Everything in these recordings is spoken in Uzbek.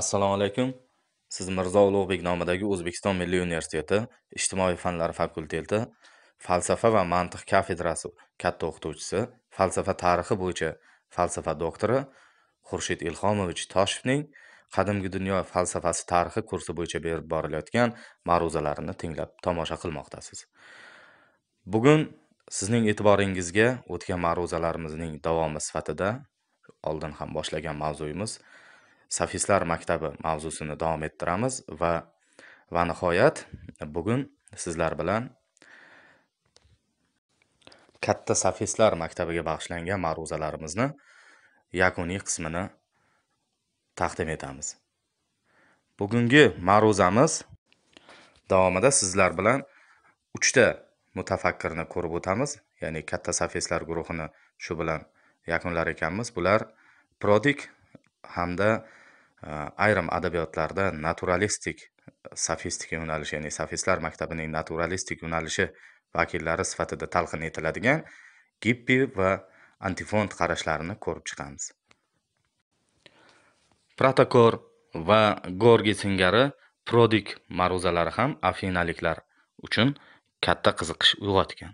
assalomu alaykum siz mirzo ulug'bek nomidagi o'zbekiston milliy universiteti ijtimoiy fanlar fakulteti falsafa va mantiq kafedrasi katta o'qituvchisi falsafa tarixi bo'yicha falsafa doktori xurshid ilhomovich toshevning qadimgi dunyo falsafasi tarixi kursi bo'yicha berib borilayotgan ma'ruzalarini tinglab tomosha qilmoqdasiz bugun sizning e'tiboringizga o'tgan ma'ruzalarimizning davomi sifatida oldin ham boshlagan mavzuyimiz sofistlar maktabi mavzusini davom ettiramiz va va nihoyat bugun sizlar bilan katta sofistlar maktabiga bag'ishlangan ma'ruzalarimizni yakuniy qismini taqdim etamiz bugungi ma'ruzamiz davomida sizlar bilan uchta mutafakkirni ko'rib o'tamiz ya'ni katta sofistlar guruhini shu bilan yakunlar ekanmiz bular prodik hamda e, ayrim adabiyotlarda naturalistik sofistik yo'nalish ya'ni sofistlar maktabining naturalistik yo'nalishi vakillari sifatida talqin etiladigan gippi va antifont qarashlarini ko'rib chiqamiz protokor va gorgi singari prodik ma'ruzalari ham afinaliklar uchun katta qiziqish uyg'otgan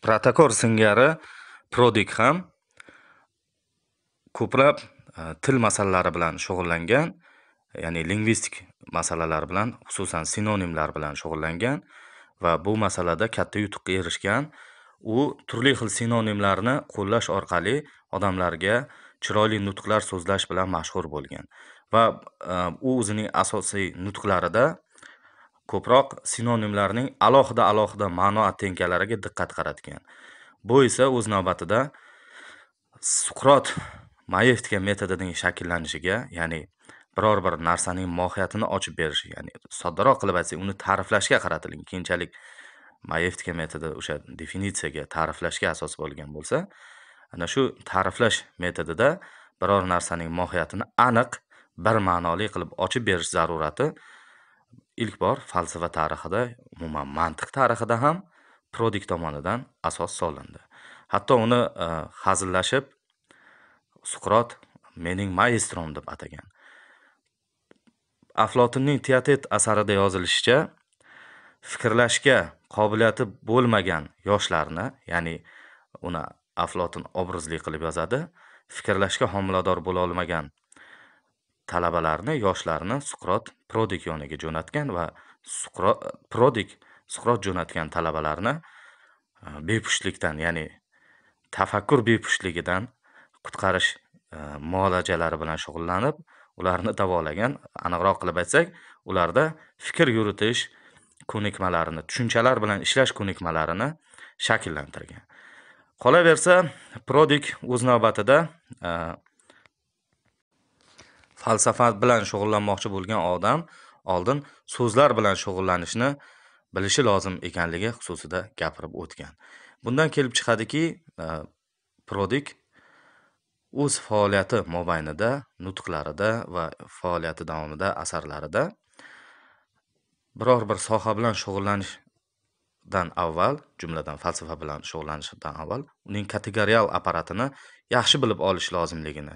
protokol singari prodik ham ko'plab e, til masalalari bilan shug'ullangan ya'ni lingvistik masalalar bilan xususan sinonimlar bilan shug'ullangan va bu masalada katta yutuqqa erishgan u turli xil sinonimlarni qo'llash orqali odamlarga chiroyli nutqlar so'zlash bilan mashhur bo'lgan va e, u o'zining asosiy nutqlarida ko'proq sinonimlarning alohida-alohida ma'no attenkalariga diqqat qaratgan. Bu esa o'z navbatida Suqrot Maevtika metodining shakllanishiga, ya'ni biror bir narsaning mohiyatini ochib berish ya'ni soddaroq qilib aytsak, uni ta'riflashga qaratilgan. Keyinchalik Maevtika metodi o'sha definitsiyaga, ta'riflashga asos bo'lgan bo'lsa, ana shu ta'riflash metodida biror narsaning mohiyatini aniq bir ma'noli qilib ochib berish zarurati ilk bor falsafa tarixida umuman mantiq tarixida ham prodik tomonidan asos solindi hatto uni e, hazillashib suqrot mening maestrom deb atagan aflotinning teatet asarida yozilishicha fikrlashga qobiliyati bo'lmagan yoshlarni ya'ni uni aflotin obrazli qilib yozadi fikrlashga homilador bo'la olmagan talabalarni yoshlarni suqrot prodik yoniga jo'natgan va suqrot prodik suqrot jo'natgan talabalarni e, bepushtlikdan ya'ni tafakkur bepushtligidan qutqarish e, muolajalari bilan shug'ullanib ularni davolagan aniqroq qilib aytsak ularda fikr yuritish ko'nikmalarini tushunchalar bilan ishlash ko'nikmalarini shakllantirgan qolaversa prodik o'z navbatida e, falsafa bilan shug'ullanmoqchi bo'lgan odam oldin so'zlar bilan shug'ullanishni bilishi lozim ekanligi xususida gapirib o'tgan bundan kelib chiqadiki e, prodik o'z faoliyati mobaynida nutqlarida va faoliyati davomida asarlarida biror bir soha bilan shug'ullanishdan avval jumladan falsafa bilan shug'ullanishdan avval uning kategorial apparatini yaxshi bilib olish lozimligini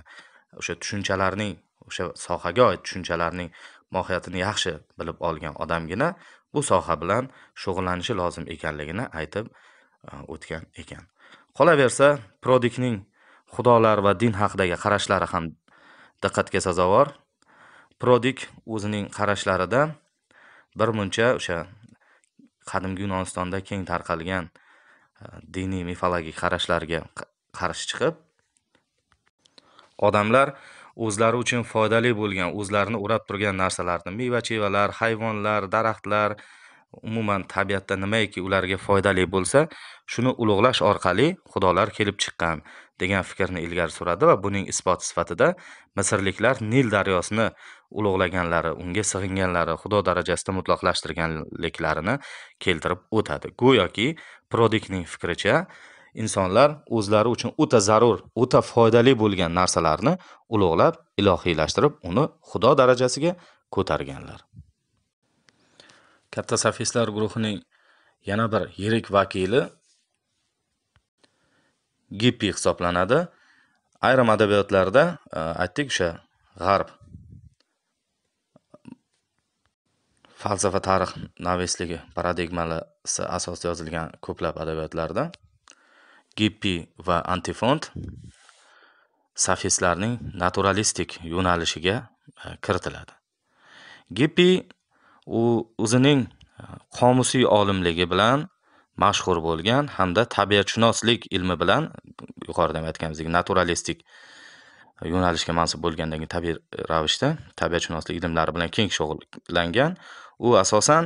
o'sha tushunchalarning o'sha sohaga oid tushunchalarning mohiyatini yaxshi bilib olgan odamgina bu soha bilan shug'ullanishi lozim ekanligini aytib e, o'tgan ekan qolaversa prodikning xudolar va din haqidagi qarashlari ham diqqatga sazovor prodik o'zining qarashlarida bir muncha o'sha qadimgi yunonistonda keng tarqalgan e, diniy mifologik qarashlarga qarshi chiqib odamlar o'zlari uchun foydali bo'lgan o'zlarini o'rab turgan narsalarni meva chevalar hayvonlar daraxtlar umuman tabiatda nimaiki ularga foydali bo'lsa shuni ulug'lash orqali xudolar kelib chiqqan degan fikrni ilgari suradi va buning isboti sifatida misrliklar nil daryosini ulug'laganlari unga sig'inganlari xudo darajasida mutlaqlashtirganliklarini keltirib o'tadi go'yoki prodikning fikricha insonlar o'zlari uchun o'ta zarur o'ta foydali bo'lgan narsalarni ulug'lab ilohiylashtirib uni xudo darajasiga ko'targanlar katta sofistlar guruhining yana bir yirik vakili gippi hisoblanadi ayrim adabiyotlarda e, aytdik o'sha g'arb falsafa tarix navisligi paradigmalasi asosida yozilgan ko'plab adabiyotlarda Gippi va antifont sofistlarning naturalistik yo'nalishiga e, kiritiladi. Gippi u o'zining e, qomusiy olimligi bilan mashhur bo'lgan hamda tabiatshunoslik ilmi bilan yuqorida ham aytganimizdek naturalistik yo'nalishga mansub bo'lgandan keyin tabiiy ravishda tabiatshunoslik ilmlari bilan keng shug'ullangan u asosan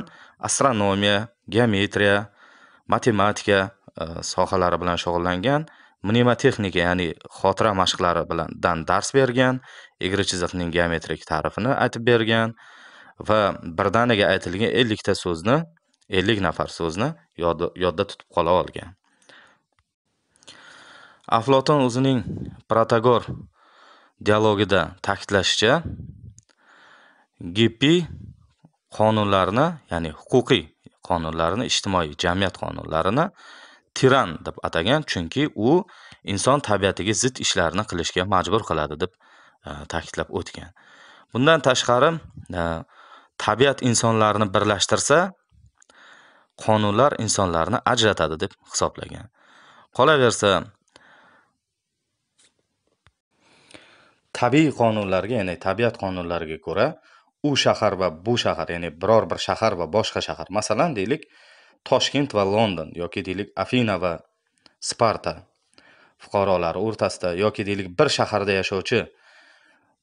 astronomiya geometriya matematika E, sohalari bilan shug'ullangan mnematexnika ya'ni xotira mashqlari bilan dars bergan egri chiziqning geometrik ta'rifini aytib bergan va birdaniga aytilgan ellikta so'zni ellik nafar so'zni yodda tutib qola olgan afloton o'zining protagor dialogida ta'kidlashicha gippi qonunlarni ya'ni huquqiy qonunlarni ijtimoiy jamiyat qonunlarini tiran deb atagan chunki u inson tabiatiga zid ishlarni qilishga majbur qiladi deb e, ta'kidlab o'tgan bundan tashqari e, tabiat insonlarni birlashtirsa qonunlar insonlarni ajratadi deb hisoblagan qolaversa tabiiy qonunlarga ya'ni tabiat qonunlariga ko'ra u shahar va bu shahar ya'ni biror bir shahar va boshqa shahar masalan deylik uh, toshkent va london yoki deylik afina va sparta fuqarolari o'rtasida yoki deylik bir shaharda yashovchi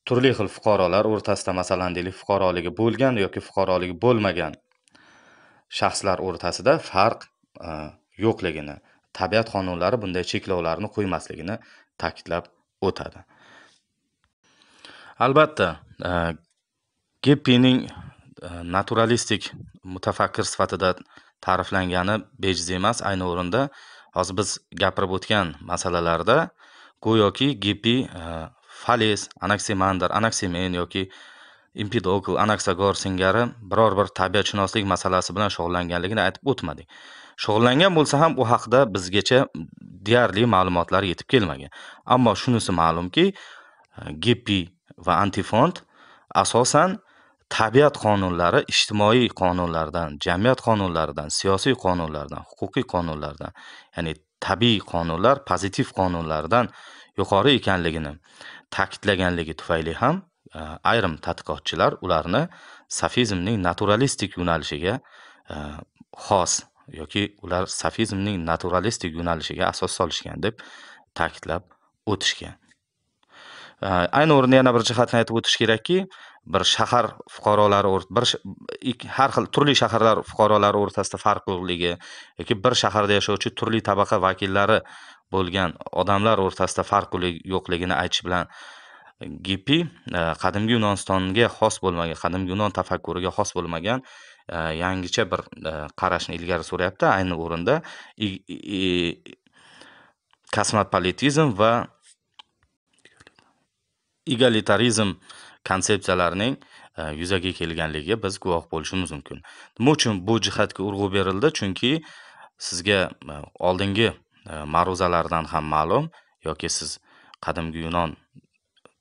turli xil fuqarolar o'rtasida masalan deylik fuqaroligi bo'lgan yoki fuqaroligi bo'lmagan shaxslar o'rtasida farq e, yo'qligini tabiat qonunlari bunday cheklovlarni qo'ymasligini ta'kidlab o'tadi albatta e, geppining e, naturalistik mutafakkir sifatida ta'riflangani bejiz emas ayni o'rinda hozir biz gapirib o'tgan masalalarda go'yoki gipi e, fales anaksimandr anaksimen yoki impidokl anaksagor singari biror bir tabiatshunoslik masalasi bilan shug'ullanganligini aytib o'tmadik shug'ullangan bo'lsa ham u haqida bizgacha deyarli ma'lumotlar yetib kelmagan ammo shunisi ma'lumki e, gipi va antifond asosan tabiat qonunlari ijtimoiy qonunlardan jamiyat qonunlaridan siyosiy qonunlardan huquqiy qonunlardan ya'ni tabiiy qonunlar pozitiv qonunlardan yuqori ekanligini ta'kidlaganligi tufayli ham e, ayrim tadqiqotchilar ularni safizmning naturalistik yo'nalishiga e, xos yoki ular safizmning naturalistik yo'nalishiga asos solishgan deb ta'kidlab o'tishgan e, ayni o'rinda yana bir jihatni aytib o'tish kerakki bir shahar fuqarolari bir har xil turli shaharlar fuqarolari o'rtasida farq yo'qligi yoki bir shaharda yashovchi turli tabaqa vakillari bo'lgan odamlar o'rtasida farq yo'qligini aytish bilan gipi e, qadimgi yunonistonga xos bo'lmagan qadimgi yunon tafakkuriga xos bo'lmagan e, yangicha bir e, qarashni ilgari suryapti ayni o'rinda kosmopolitizm va egalitarizm konsepsiyalarining e, yuzaga kelganligiga biz guvoh bo'lishimiz mumkin nima uchun bu jihatga urg'u berildi chunki sizga e, oldingi e, ma'ruzalardan ham ma'lum yoki siz qadimgi yunon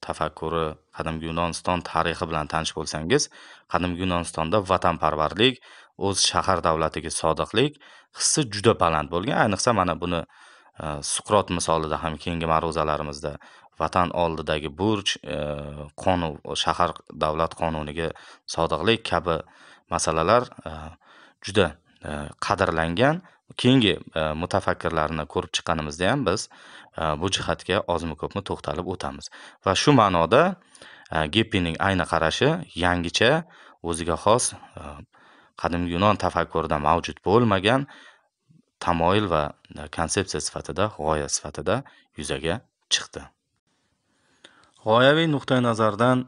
tafakkuri qadimgi yunoniston tarixi bilan tanish bo'lsangiz qadimgi yunonistonda vatanparvarlik o'z shahar davlatiga sodiqlik hissi juda baland bo'lgan ayniqsa mana buni Э, suqrot misolida ham keyingi ma'ruzalarimizda vatan oldidagi burch e, qonun shahar davlat qonuniga sodiqlik kabi masalalar e, juda e, qadrlangan keyingi mutafakkirlarni ko'rib chiqqanimizda ham biz bu jihatga ozmi ko'pmi to'xtalib o'tamiz va shu ma'noda geppining ayni qarashi yangicha o'ziga xos qadimgi yunon tafakkurida mavjud bo'lmagan tamoyil va e, konsepsiya sifatida g'oya sifatida yuzaga chiqdi g'oyaviy nuqtai nazardan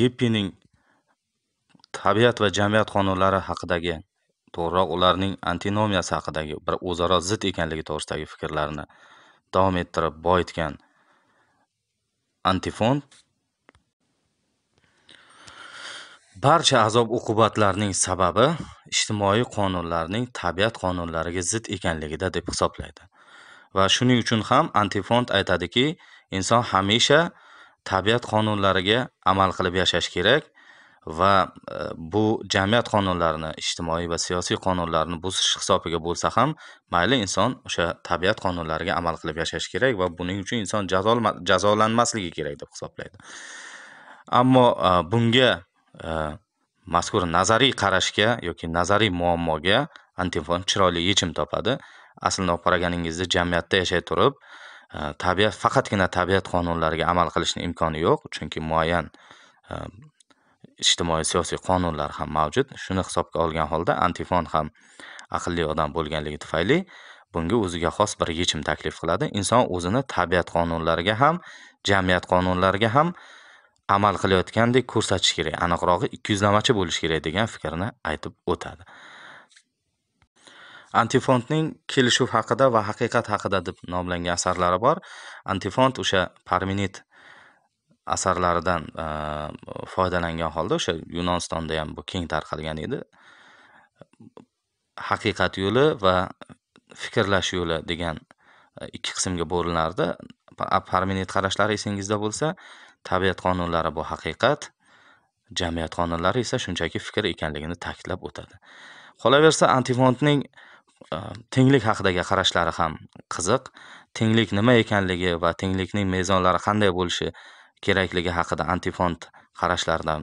geppining tabiat va jamiyat qonunlari haqidagi to'g'riroq ularning antinomiyasi haqidagi bir o'zaro zid ekanligi to'g'risidagi fikrlarini davom ettirib boyitgan antifon barcha azob uqubatlarning sababi ijtimoiy qonunlarning tabiat qonunlariga zid ekanligida deb hisoblaydi va shuning uchun ham antifond aytadiki inson hamisha tabiat qonunlariga amal qilib yashash kerak va e, bu jamiyat qonunlarini ijtimoiy va siyosiy qonunlarni buzish hisobiga bo'lsa ham mayli inson o'sha tabiat qonunlariga amal qilib yashashi kerak va buning uchun inson jazolanmasligi kerak deb hisoblaydi ammo e, bunga Э, mazkur nazariy qarashga yoki nazariy muammoga antifon chiroyli yechim topadi aslini olib qaraganingizda jamiyatda yashay turib e, tabiat faqatgina tabiat qonunlariga amal qilishni imkoni yo'q chunki muayyan e, ijtimoiy siyosiy qonunlar ham mavjud shuni hisobga olgan holda antifon ham aqlli odam bo'lganligi tufayli bunga o'ziga xos bir yechim taklif qiladi inson o'zini tabiat qonunlariga ham jamiyat qonunlariga ham amal qilayotgandek ko'rsatish kerak aniqrog'i yuzlamachi bo'lishi kerak degan fikrni aytib o'tadi antifondning kelishuv haqida va haqiqat haqida deb nomlangan asarlari bor antifond o'sha parminit asarlaridan e, foydalangan holda o'sha yunonistonda ham bu keng tarqalgan edi haqiqat yo'li va fikrlash yo'li degan ikki qismga bo'linardi parmenid qarashlari esingizda bo'lsa tabiat qonunlari bu haqiqat jamiyat qonunlari esa shunchaki fikr ekanligini ta'kidlab o'tadi qolaversa antifontning e, tenglik haqidagi qarashlari ham qiziq tenglik nima ekanligi va tenglikning mezonlari qanday bo'lishi kerakligi haqida antifont qarashlaridan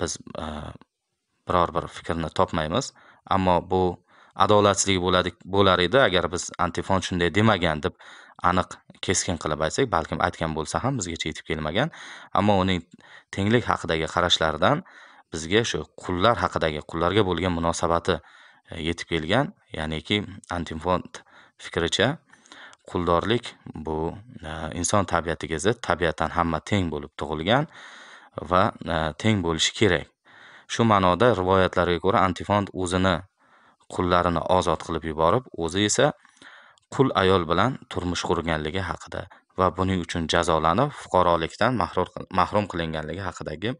biz e, biror bir fikrni topmaymiz ammo bu adolatsizlik bo'ladi bo'lar edi agar biz antifon shunday demagan deb aniq keskin qilib aytsak balkim aytgan bo'lsa ham bizgacha yetib kelmagan ammo uning tenglik haqidagi qarashlaridan bizga shu qullar haqidagi qullarga bo'lgan munosabati e, yetib kelgan ya'niki antifon fikricha quldorlik bu e, inson tabiatiga zid tabiatan hamma teng bo'lib tug'ilgan va e, teng bo'lishi kerak shu ma'noda rivoyatlarga ko'ra antifon o'zini qullarini ozod qilib yuborib o'zi esa qul ayol bilan turmush qurganligi haqida va buning uchun jazolanib fuqarolikdan mahrum qilinganligi haqidagi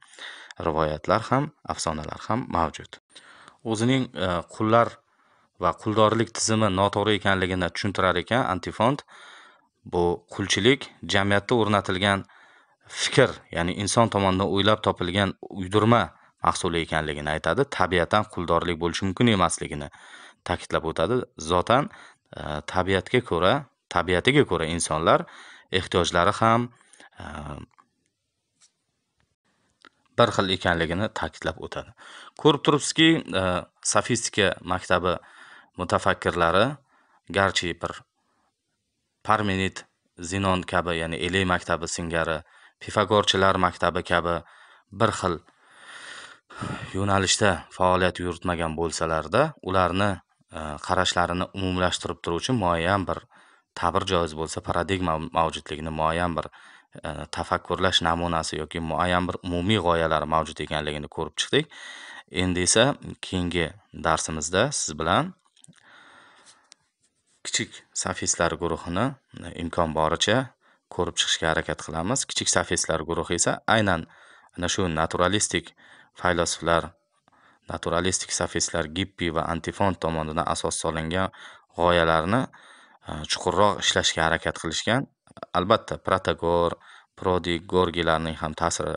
rivoyatlar ham afsonalar ham mavjud o'zining e, qullar va quldorlik tizimi noto'g'ri ekanligini tushuntirar ekan antifond bu qulchilik jamiyatda o'rnatilgan fikr ya'ni inson tomonidan o'ylab topilgan uydirma mahsuli ekanligini aytadi tabiatan quldorlik bo'lishi mumkin emasligini ta'kidlab o'tadi zotan e, tabiatga ko'ra tabiatiga ko'ra insonlar ehtiyojlari ham e, bir xil ekanligini ta'kidlab o'tadi ko'rib turibsizki e, sofistika maktabi mutafakkirlari garchi bir parmenid zinon kabi ya'ni eley maktabi singari pifagorchilar maktabi kabi bir xil yo'nalishda faoliyat yuritmagan bo'lsalarda ularni e, qarashlarini umumlashtirib turuvchi muayyan bir ta'bir joiz bo'lsa paradigma mavjudligini muayyan bir e, tafakkurlash namunasi yoki muayyan bir umumiy g'oyalar mavjud ekanligini ko'rib chiqdik endi esa keyingi darsimizda siz bilan kichik safistlar guruhini e, imkon boricha ko'rib chiqishga harakat qilamiz kichik safistlar guruhi esa aynan ana shu naturalistik faylasuflar naturalistik sofistlar gippi va antifon tomonidan asos solingan g'oyalarni e, chuqurroq ishlashga harakat qilishgan albatta protagor prodi gorgilarning ham ta'siri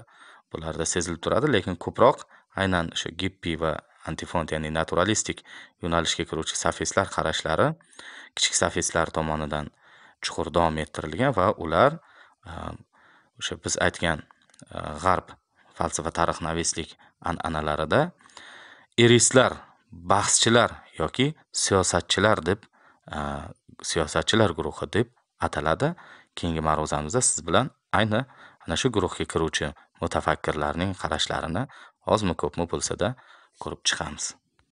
bularda sezilib turadi lekin ko'proq aynan o'sha gippi va antifont ya'ni naturalistik yo'nalishga kiruvchi sofistlar qarashlari kichik sofistlar tomonidan chuqur davom ettirilgan va ular e, o'sha biz aytgan e, g'arb falsafa tarix navislik an'analarida erislar bahschilar yoki siyosatchilar deb siyosatchilar guruhi deb ataladi keyingi ma'ruzamizda siz bilan ayni ana shu guruhga kiruvchi mutafakkirlarning qarashlarini ozmi ko'pmi bo'lsada ko'rib chiqamiz